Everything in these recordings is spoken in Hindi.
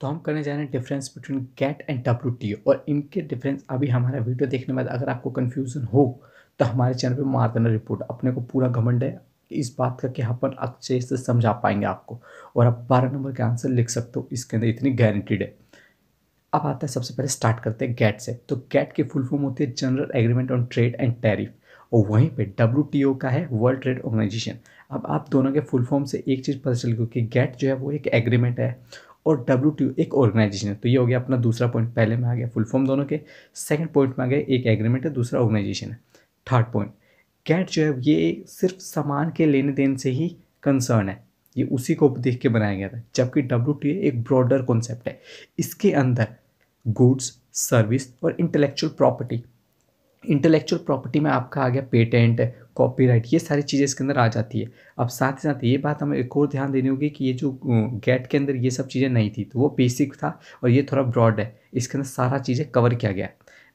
तो हम करने जा रहे हैं difference between GATT and W T और इनके डिफरेंस अभी हमारा वीडियो देखने बाद अगर आपको कन्फ्यूज़न हो तो हमारे चैनल पे मार देना रिपोर्ट अपने को पूरा घमंड है इस बात का कि अपन अच्छे से समझा पाएंगे आपको और आप बारह नंबर के आंसर लिख सकते हो इसके अंदर इतनी गारंटीड है अब आता है सबसे पहले स्टार्ट करते हैं गेट से तो गेट की फुल फॉर्म होती है general agreement on trade and tariff और वहीं पे डब्ल्यू का है वर्ल्ड ट्रेड ऑर्गेनाइजेशन अब आप दोनों के फुल फॉर्म से एक चीज़ पता चल गई कि गेट जो है वो एक एग्रीमेंट है और डब्ल्यू एक ऑर्गेनाइजेशन है तो ये हो गया अपना दूसरा पॉइंट पहले में आ गया फुल फॉर्म दोनों के सेकेंड पॉइंट में आ गया एक एग्रीमेंट है दूसरा ऑर्गेनाइजेशन है थर्ड पॉइंट कैट जो है ये सिर्फ सामान के लेने देन से ही कंसर्न है ये उसी को देख के बनाया गया था जबकि डब्ल्यू एक ब्रॉडर कॉन्सेप्ट है इसके अंदर गुड्स सर्विस और इंटेलेक्चुअल प्रॉपर्टी इंटेलेक्चुअल प्रॉपर्टी में आपका आ गया पेटेंट कॉपीराइट ये सारी चीज़ें इसके अंदर आ जाती है अब साथ ही साथ ये बात हमें एक और ध्यान देनी होगी कि ये जो गेट के अंदर ये सब चीज़ें नहीं थी तो वो बेसिक था और ये थोड़ा ब्रॉड है इसके अंदर सारा चीज़ें कवर किया गया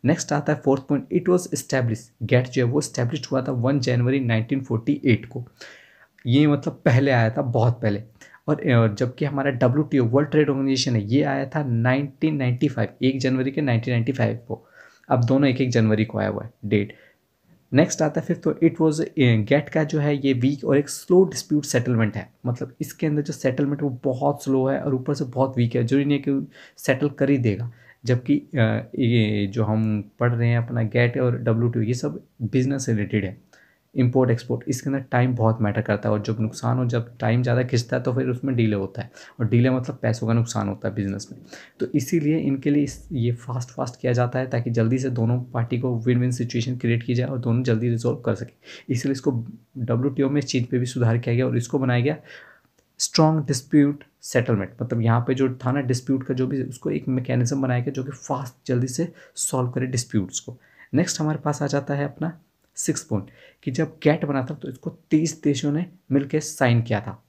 नेक्स्ट आता है fourth point it was establish GATT जो है वो इस्टेब्लिश हुआ था वन जनवरी नाइनटीन को ये मतलब पहले आया था बहुत पहले और जबकि हमारा W T O world trade organisation है ये आया था 1995 एक जनवरी के 1995 को अब दोनों एक एक जनवरी को आया हुआ है डेट नेक्स्ट आता है फिर तो इट वॉज गेट का जो है ये वीक और एक स्लो डिस्प्यूट सेटलमेंट है मतलब इसके अंदर जो सेटलमेंट वो बहुत स्लो है और ऊपर से बहुत वीक है जो नहीं है कि सेटल कर ही देगा जबकि ये जो हम पढ़ रहे हैं अपना गेट और डब्ल्यू टू ये सब बिजनेस रिलेटेड है इम्पोर्ट एक्सपोर्ट इसके अंदर टाइम बहुत मैटर करता है और जब नुकसान हो जब टाइम ज़्यादा खिंचता है तो फिर उसमें डीले होता है और डीले मतलब पैसों का नुकसान होता है बिजनेस में तो इसीलिए इनके लिए ये फास्ट फास्ट किया जाता है ताकि जल्दी से दोनों पार्टी को विन विन सिचुएशन क्रिएट की जाए और दोनों जल्दी रिजोल्व कर सके इसलिए इसको डब्ल्यू में इस चीज़ पर भी सुधार किया गया और इसको बनाया गया स्ट्रॉन्ग डिस्प्यूट सेटलमेंट मतलब यहाँ पे जो था ना डिस्प्यूट का जो भी उसको एक मैकेनिज्म बनाया गया जो कि फास्ट जल्दी से सॉल्व करे डिस्प्यूट्स को नेक्स्ट हमारे पास आ जाता है अपना सिक्स पॉइंट कि जब गैट बना था तो इसको तेईस देशों ने मिलकर साइन किया था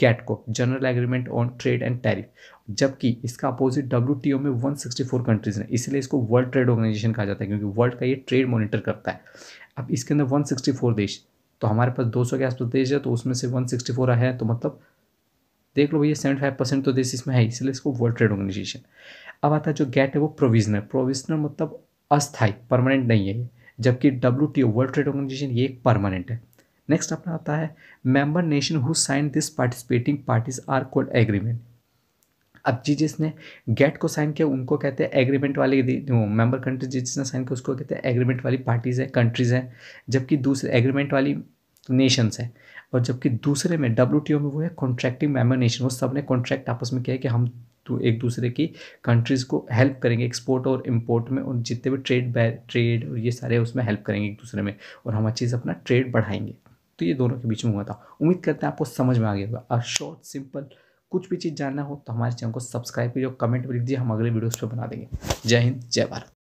गैट को general agreement on trade and tariff जबकि इसका अपोजिट डब्ल्यू में 164 कंट्रीज ने इसलिए इसको वर्ल्ड ट्रेड ऑर्गेनाइजेशन कहा जाता है क्योंकि वर्ल्ड का ये ट्रेड मॉनिटर करता है अब इसके अंदर 164 देश तो हमारे पास 200 के आसपास देश है तो उसमें से 164 आया है तो मतलब देख लो भैया सेवेंटी फाइव परसेंट तो देश इसमें है इसलिए इसको वर्ल्ड ट्रेड ऑर्गेनाइजेशन अब आता है जो गैट है वो प्रोविजनल प्रोविजनल मतलब अस्थाई परमानेंट नहीं है जबकि W T O world trade organisation ये एक परमानेंट है नेक्स्ट अपना आता है member nation who sign this participating parties are called agreement अब जी जिसने गेट को साइन किया उनको कहते हैं एग्रीमेंट वाले मेंबर कंट्री जिसने साइन किया उसको कहते हैं एग्रीमेंट वाली पार्टीज़ हैं कंट्रीज़ हैं जबकि दूसरे एग्रीमेंट वाली नेशंस हैं और जबकि दूसरे में डब्ल्यू में वो है कॉन्ट्रैक्टिंग मेमो नेशन वो सब ने कॉन्ट्रैक्ट आपस में किया है कि हम एक दूसरे की कंट्रीज़ को हेल्प करेंगे एक्सपोर्ट और इम्पोर्ट में और जितने भी ट्रेड ट्रेड और ये सारे उसमें हेल्प करेंगे एक दूसरे में और हम अच्छे से अपना ट्रेड बढ़ाएंगे तो ये दोनों के बीच में हुआ था उम्मीद करते हैं आपको समझ में आ गया होगा और शॉर्ट सिंपल कुछ भी चीज़ जानना हो तो हमारे चैनल को सब्सक्राइब कीजिए और कमेंट भी लिख दीजिए हम अगले वीडियोज़ पर बना देंगे जय हिंद जय भारत